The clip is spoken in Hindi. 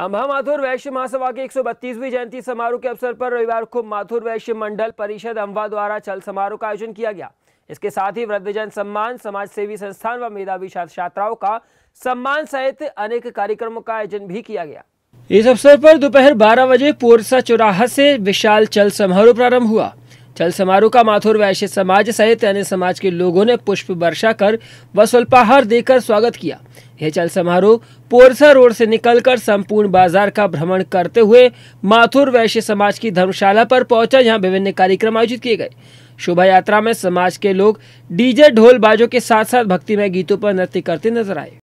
अम्बा माथुर वैश्य महासभा के 132वीं जयंती समारोह के अवसर पर रविवार को माथुर वैश्य मंडल परिषद अम्बा द्वारा चल समारोह का आयोजन किया गया इसके साथ ही वृद्धजन सम्मान समाज सेवी संस्थान व मेधावी छात्र छात्राओं का सम्मान सहित अनेक कार्यक्रमों का आयोजन भी किया गया इस अवसर पर दोपहर 12 बजे पोरसा चौराहा से विशाल चल समारोह प्रारंभ हुआ चल समारोह का माथुर वैश्य समाज सहित अन्य समाज के लोगों ने पुष्प वर्षा कर व स्वल्पाहार देकर स्वागत किया यह चल समारोह पोरसा रोड से निकलकर संपूर्ण बाजार का भ्रमण करते हुए माथुर वैश्य समाज की धर्मशाला पर पहुंचा जहां विभिन्न कार्यक्रम आयोजित किए गए शोभा यात्रा में समाज के लोग डीजे ढोल बाजों के साथ साथ भक्तिमय गीतों पर नृत्य करते नजर आए